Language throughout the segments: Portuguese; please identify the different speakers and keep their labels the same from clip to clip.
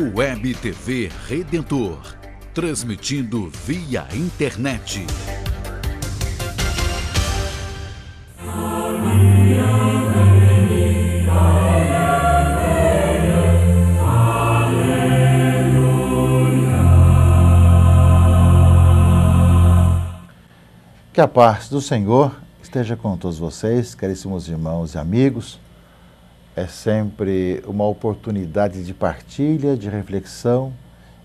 Speaker 1: Web TV Redentor, transmitindo via internet. Que a paz do Senhor esteja com todos vocês, caríssimos irmãos e amigos é sempre uma oportunidade de partilha, de reflexão,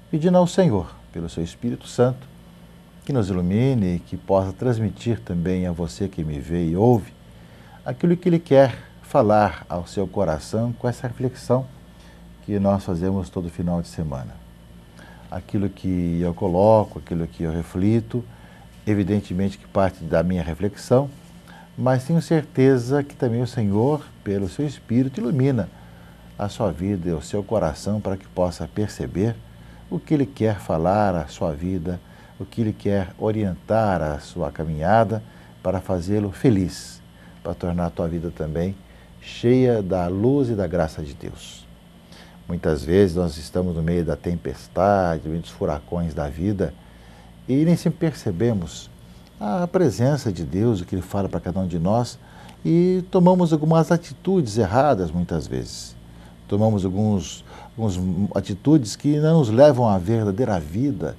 Speaker 1: pedindo ao Senhor, pelo seu Espírito Santo, que nos ilumine e que possa transmitir também a você que me vê e ouve aquilo que Ele quer falar ao seu coração com essa reflexão que nós fazemos todo final de semana. Aquilo que eu coloco, aquilo que eu reflito, evidentemente que parte da minha reflexão mas tenho certeza que também o Senhor, pelo seu Espírito, ilumina a sua vida e o seu coração para que possa perceber o que Ele quer falar à sua vida, o que Ele quer orientar à sua caminhada para fazê-lo feliz, para tornar a tua vida também cheia da luz e da graça de Deus. Muitas vezes nós estamos no meio da tempestade, no meio dos furacões da vida e nem sempre percebemos a presença de Deus, o que Ele fala para cada um de nós, e tomamos algumas atitudes erradas muitas vezes. Tomamos alguns, algumas atitudes que não nos levam à verdadeira vida,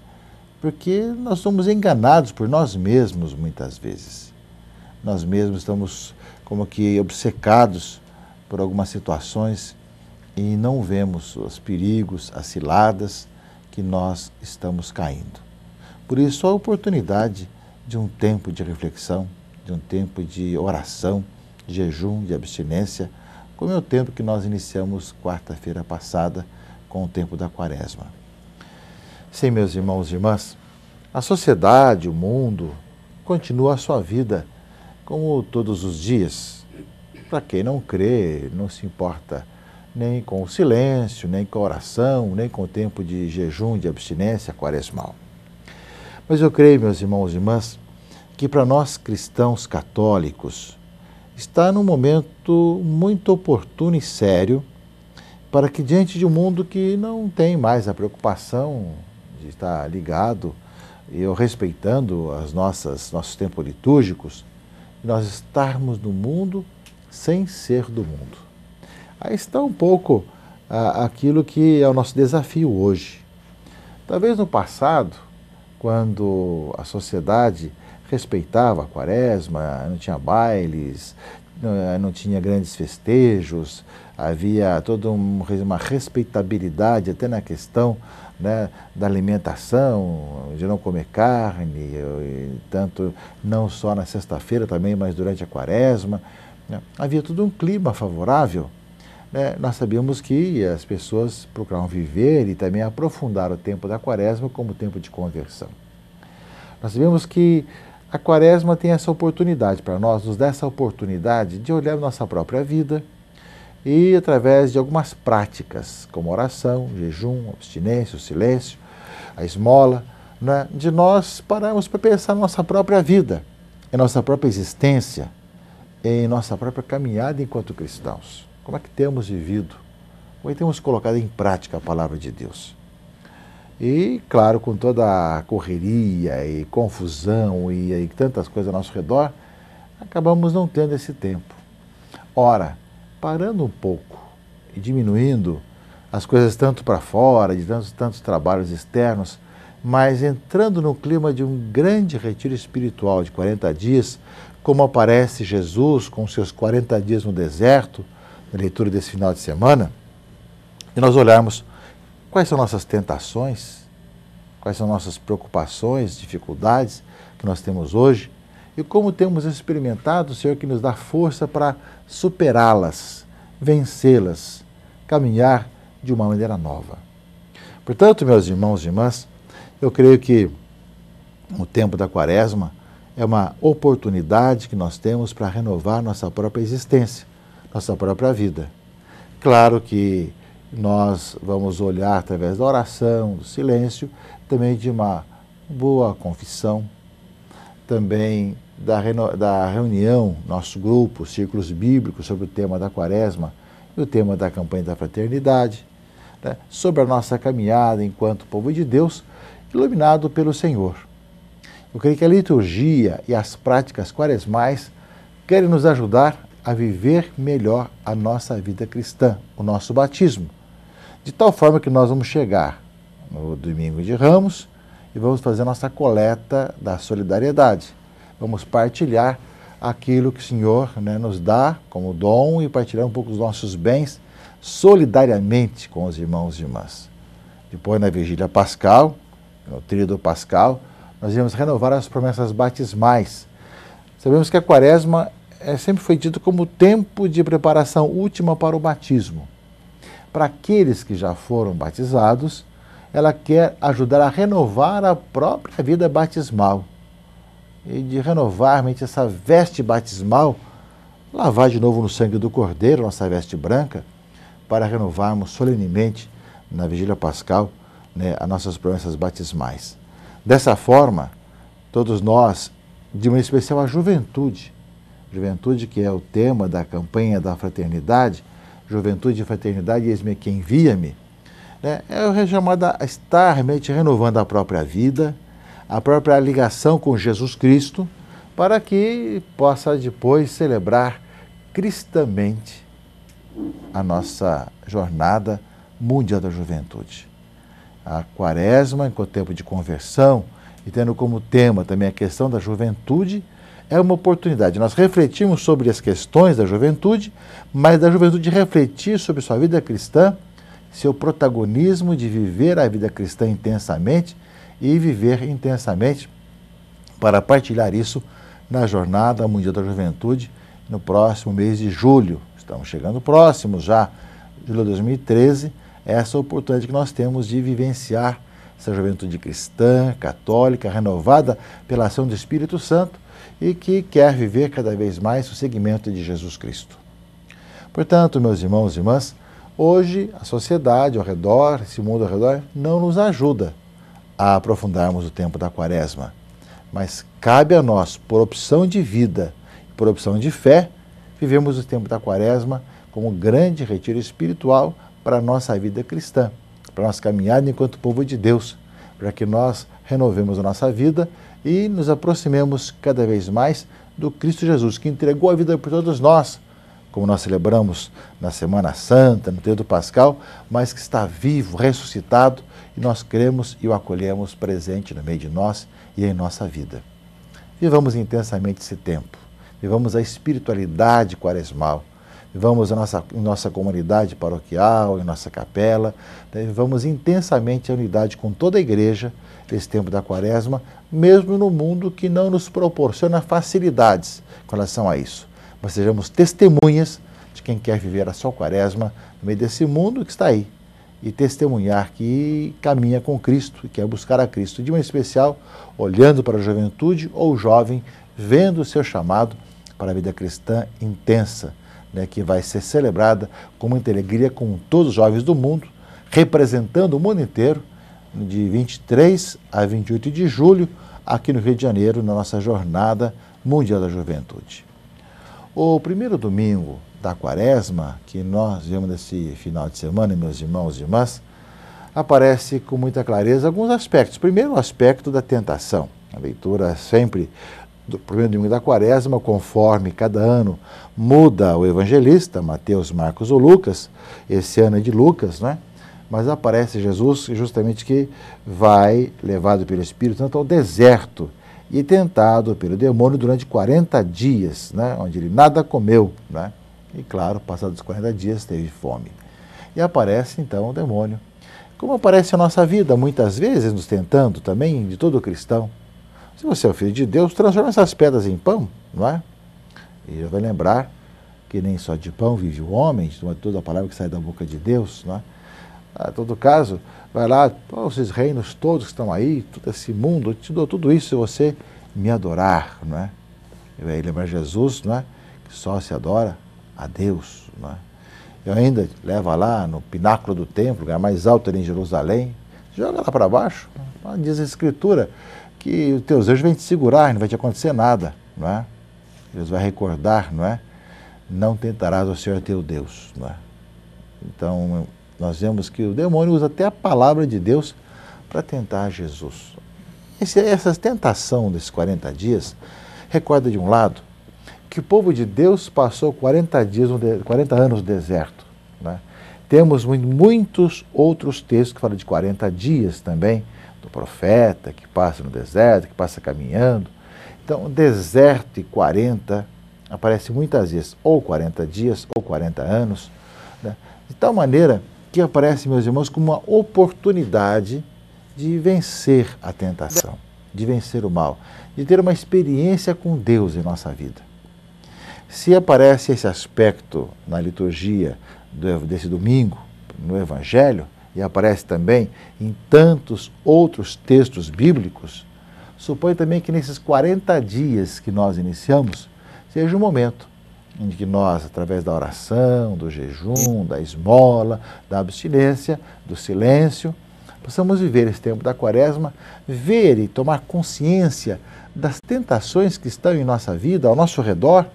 Speaker 1: porque nós somos enganados por nós mesmos muitas vezes. Nós mesmos estamos como que obcecados por algumas situações e não vemos os perigos, as ciladas que nós estamos caindo. Por isso, a oportunidade de um tempo de reflexão, de um tempo de oração, de jejum, de abstinência, como é o tempo que nós iniciamos quarta-feira passada com o tempo da quaresma. Sim, meus irmãos e irmãs, a sociedade, o mundo, continua a sua vida como todos os dias. Para quem não crê, não se importa nem com o silêncio, nem com a oração, nem com o tempo de jejum, de abstinência quaresmal. Mas eu creio, meus irmãos e irmãs, que para nós cristãos católicos está num momento muito oportuno e sério para que, diante de um mundo que não tem mais a preocupação de estar ligado e respeitando as nossas nossos tempos litúrgicos, nós estarmos no mundo sem ser do mundo. Aí está um pouco ah, aquilo que é o nosso desafio hoje. Talvez no passado quando a sociedade respeitava a quaresma, não tinha bailes, não eh, tinha grandes festejos, havia toda uma respeitabilidade até na questão né, da alimentação, de não comer carne, tanto não só na sexta-feira também, mas durante a quaresma. Né. Havia todo um clima favorável né, nós sabíamos que as pessoas procuravam viver e também aprofundar o tempo da quaresma como tempo de conversão. Nós sabemos que a quaresma tem essa oportunidade para nós, nos dá essa oportunidade de olhar nossa própria vida e, através de algumas práticas, como oração, jejum, abstinência, o silêncio, a esmola, né, de nós pararmos para pensar nossa própria vida, em nossa própria existência, em nossa própria caminhada enquanto cristãos. Como é que temos vivido? Como é que temos colocado em prática a palavra de Deus? E, claro, com toda a correria e confusão e, e tantas coisas ao nosso redor, acabamos não tendo esse tempo. Ora, parando um pouco e diminuindo as coisas tanto para fora, de tantos, tantos trabalhos externos, mas entrando no clima de um grande retiro espiritual de 40 dias, como aparece Jesus com seus 40 dias no deserto, leitura desse final de semana, e nós olharmos quais são nossas tentações, quais são nossas preocupações, dificuldades que nós temos hoje e como temos experimentado o Senhor que nos dá força para superá-las, vencê-las, caminhar de uma maneira nova. Portanto, meus irmãos e irmãs, eu creio que o tempo da Quaresma é uma oportunidade que nós temos para renovar nossa própria existência, nossa própria vida. Claro que nós vamos olhar através da oração, do silêncio, também de uma boa confissão, também da, da reunião, nosso grupo, círculos bíblicos sobre o tema da quaresma e o tema da campanha da fraternidade, né? sobre a nossa caminhada enquanto povo de Deus, iluminado pelo Senhor. Eu creio que a liturgia e as práticas quaresmais querem nos ajudar a viver melhor a nossa vida cristã, o nosso batismo. De tal forma que nós vamos chegar no domingo de Ramos e vamos fazer a nossa coleta da solidariedade. Vamos partilhar aquilo que o Senhor né, nos dá como dom e partilhar um pouco dos nossos bens solidariamente com os irmãos e irmãs. Depois, na vigília pascal, no tríodo pascal, nós iremos renovar as promessas batismais. Sabemos que a quaresma é, sempre foi dito como tempo de preparação última para o batismo. Para aqueles que já foram batizados, ela quer ajudar a renovar a própria vida batismal. E de renovar mente, essa veste batismal, lavar de novo no sangue do Cordeiro, nossa veste branca, para renovarmos solenemente na vigília pascal né, as nossas promessas batismais. Dessa forma, todos nós, de uma especial a juventude, Juventude, que é o tema da campanha da fraternidade, Juventude e Fraternidade, eis-me quem via me né, é chamada a estar realmente renovando a própria vida, a própria ligação com Jesus Cristo, para que possa depois celebrar cristamente a nossa jornada mundial da juventude. A quaresma, enquanto tempo de conversão, e tendo como tema também a questão da juventude, é uma oportunidade. Nós refletimos sobre as questões da juventude, mas da juventude refletir sobre sua vida cristã, seu protagonismo de viver a vida cristã intensamente e viver intensamente para partilhar isso na Jornada Mundial da Juventude no próximo mês de julho. Estamos chegando próximo já, julho de 2013, é essa oportunidade que nós temos de vivenciar essa juventude cristã, católica, renovada pela ação do Espírito Santo e que quer viver cada vez mais o segmento de Jesus Cristo. Portanto, meus irmãos e irmãs, hoje a sociedade ao redor, esse mundo ao redor, não nos ajuda a aprofundarmos o tempo da quaresma. Mas cabe a nós, por opção de vida, por opção de fé, vivemos o tempo da quaresma como um grande retiro espiritual para a nossa vida cristã, para a nossa caminhada enquanto povo de Deus, para que nós renovemos a nossa vida e nos aproximemos cada vez mais do Cristo Jesus, que entregou a vida por todos nós, como nós celebramos na Semana Santa, no Teatro Pascal, mas que está vivo, ressuscitado, e nós cremos e o acolhemos presente no meio de nós e em nossa vida. Vivamos intensamente esse tempo, vivamos a espiritualidade quaresmal, vamos à nossa, em nossa comunidade paroquial, em nossa capela, né? vamos intensamente à unidade com toda a igreja nesse tempo da quaresma, mesmo no mundo que não nos proporciona facilidades com relação a isso. Mas sejamos testemunhas de quem quer viver a sua quaresma no meio desse mundo que está aí e testemunhar que caminha com Cristo e quer buscar a Cristo, de uma especial olhando para a juventude ou jovem, vendo o seu chamado para a vida cristã intensa né, que vai ser celebrada com muita alegria com todos os jovens do mundo, representando o mundo inteiro, de 23 a 28 de julho, aqui no Rio de Janeiro, na nossa Jornada Mundial da Juventude. O primeiro domingo da quaresma, que nós vemos nesse final de semana, meus irmãos e irmãs, aparece com muita clareza alguns aspectos. Primeiro, o aspecto da tentação. A leitura sempre do primeiro domingo da quaresma, conforme cada ano muda o evangelista, Mateus, Marcos ou Lucas, esse ano é de Lucas, né? Mas aparece Jesus justamente que vai, levado pelo Espírito Santo ao deserto e tentado pelo demônio durante 40 dias, né? onde ele nada comeu, né? E claro, passados os 40 dias teve fome. E aparece então o demônio. Como aparece a nossa vida muitas vezes nos tentando também, de todo cristão se você é o filho de Deus, transforma essas pedras em pão, não é? E vai lembrar que nem só de pão vive o homem, de toda a palavra que sai da boca de Deus, não é? A ah, todo caso, vai lá, oh, esses reinos todos que estão aí, todo esse mundo, eu te dou tudo isso se você me adorar, não é? E vai lembrar Jesus, não é? Que só se adora a Deus, não é? Eu ainda leva lá no pináculo do templo, lugar mais alto ali em Jerusalém, joga lá para baixo, diz a Escritura, que os teus anjos vêm te segurar, não vai te acontecer nada, não é? Deus vai recordar, não é? Não tentarás o Senhor teu Deus, não é? Então, nós vemos que o demônio usa até a palavra de Deus para tentar Jesus. Esse, essa tentação desses 40 dias recorda, de um lado, que o povo de Deus passou 40, dias, 40 anos no deserto. Né? Temos muitos outros textos que falam de 40 dias também, profeta que passa no deserto, que passa caminhando. Então, deserto e 40 aparece muitas vezes, ou 40 dias, ou 40 anos, né? de tal maneira que aparece, meus irmãos, como uma oportunidade de vencer a tentação, de vencer o mal, de ter uma experiência com Deus em nossa vida. Se aparece esse aspecto na liturgia desse domingo, no Evangelho, e aparece também em tantos outros textos bíblicos, supõe também que nesses 40 dias que nós iniciamos, seja um momento em que nós, através da oração, do jejum, da esmola, da abstinência, do silêncio, possamos viver esse tempo da quaresma, ver e tomar consciência das tentações que estão em nossa vida, ao nosso redor,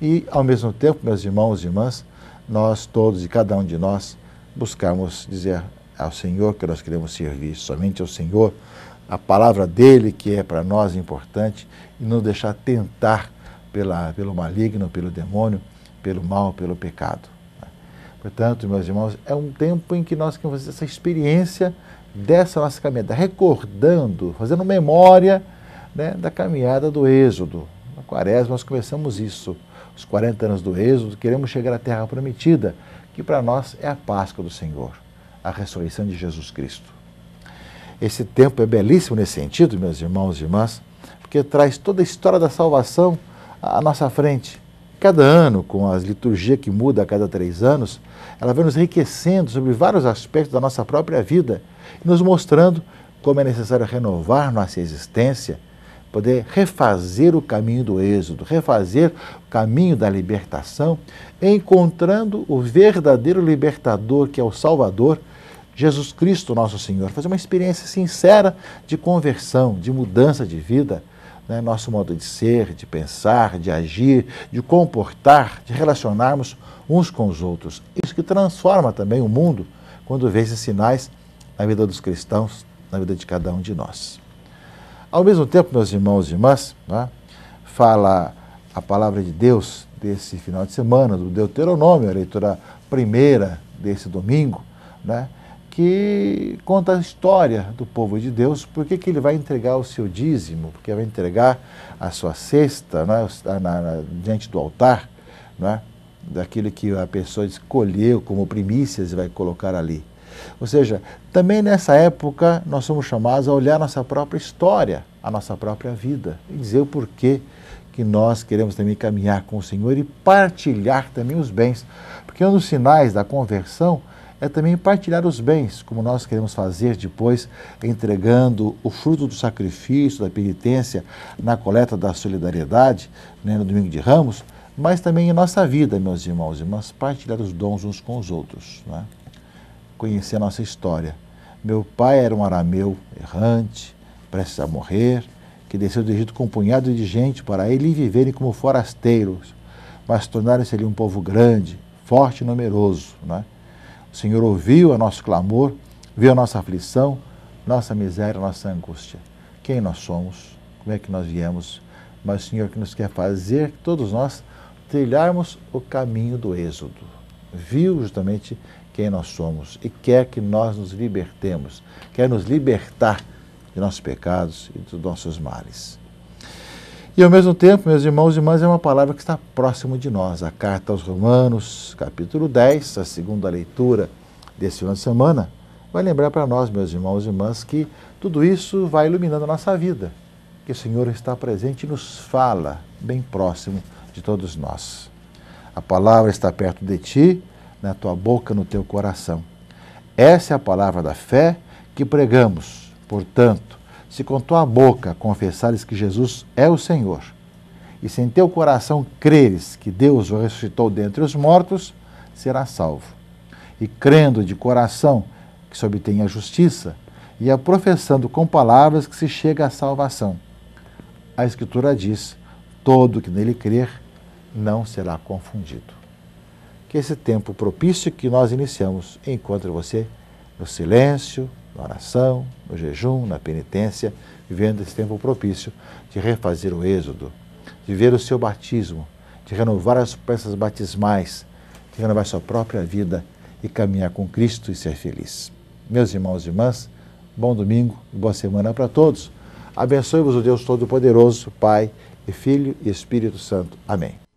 Speaker 1: e, ao mesmo tempo, meus irmãos e irmãs, nós todos e cada um de nós buscarmos dizer ao Senhor que nós queremos servir, somente ao Senhor, a palavra dele que é para nós importante e não deixar tentar pela, pelo maligno, pelo demônio, pelo mal, pelo pecado. Portanto, meus irmãos, é um tempo em que nós queremos fazer essa experiência dessa nossa caminhada, recordando, fazendo memória né, da caminhada do Êxodo. Na Quaresma nós começamos isso, os 40 anos do Êxodo, queremos chegar à Terra Prometida que para nós é a Páscoa do Senhor, a ressurreição de Jesus Cristo. Esse tempo é belíssimo nesse sentido, meus irmãos e irmãs, porque traz toda a história da salvação à nossa frente. Cada ano, com a liturgia que muda a cada três anos, ela vem nos enriquecendo sobre vários aspectos da nossa própria vida e nos mostrando como é necessário renovar nossa existência poder refazer o caminho do êxodo, refazer o caminho da libertação, encontrando o verdadeiro libertador, que é o Salvador, Jesus Cristo, nosso Senhor. Fazer uma experiência sincera de conversão, de mudança de vida, né? nosso modo de ser, de pensar, de agir, de comportar, de relacionarmos uns com os outros. Isso que transforma também o mundo quando vê esses sinais na vida dos cristãos, na vida de cada um de nós. Ao mesmo tempo, meus irmãos e irmãs, né, fala a palavra de Deus desse final de semana, do Deuteronômio, a leitura primeira desse domingo, né, que conta a história do povo de Deus, por que ele vai entregar o seu dízimo, porque vai entregar a sua cesta né, na, na, diante do altar, né, daquilo que a pessoa escolheu como primícias e vai colocar ali. Ou seja, também nessa época nós somos chamados a olhar nossa própria história, a nossa própria vida e dizer o porquê que nós queremos também caminhar com o Senhor e partilhar também os bens. Porque um dos sinais da conversão é também partilhar os bens, como nós queremos fazer depois, entregando o fruto do sacrifício, da penitência, na coleta da solidariedade, né, no domingo de ramos, mas também em nossa vida, meus irmãos e irmãs, partilhar os dons uns com os outros. Né? conhecer a nossa história. Meu pai era um arameu errante, prestes a morrer, que desceu do Egito com um punhado de gente para ele viverem como forasteiros, mas tornaram-se ali um povo grande, forte e numeroso. Né? O Senhor ouviu o nosso clamor, viu a nossa aflição, nossa miséria, nossa angústia. Quem nós somos, como é que nós viemos, mas o Senhor que nos quer fazer que todos nós trilharmos o caminho do êxodo. Viu justamente quem nós somos e quer que nós nos libertemos, quer nos libertar de nossos pecados e dos nossos males. E ao mesmo tempo, meus irmãos e irmãs, é uma palavra que está próximo de nós. A carta aos Romanos, capítulo 10, a segunda leitura desse ano de semana, vai lembrar para nós, meus irmãos e irmãs, que tudo isso vai iluminando a nossa vida, que o Senhor está presente e nos fala bem próximo de todos nós. A palavra está perto de ti, na tua boca, no teu coração. Essa é a palavra da fé que pregamos. Portanto, se com tua boca confessares que Jesus é o Senhor, e se em teu coração creres que Deus o ressuscitou dentre os mortos, serás salvo. E crendo de coração que se obtém a justiça, e a professando com palavras que se chega à salvação. A Escritura diz: todo que nele crer não será confundido que esse tempo propício que nós iniciamos encontre você no silêncio, na oração, no jejum, na penitência, vivendo esse tempo propício de refazer o êxodo, de ver o seu batismo, de renovar as peças batismais, de renovar sua própria vida e caminhar com Cristo e ser feliz. Meus irmãos e irmãs, bom domingo e boa semana para todos. Abençoe-vos o Deus Todo-Poderoso, Pai e Filho e Espírito Santo. Amém.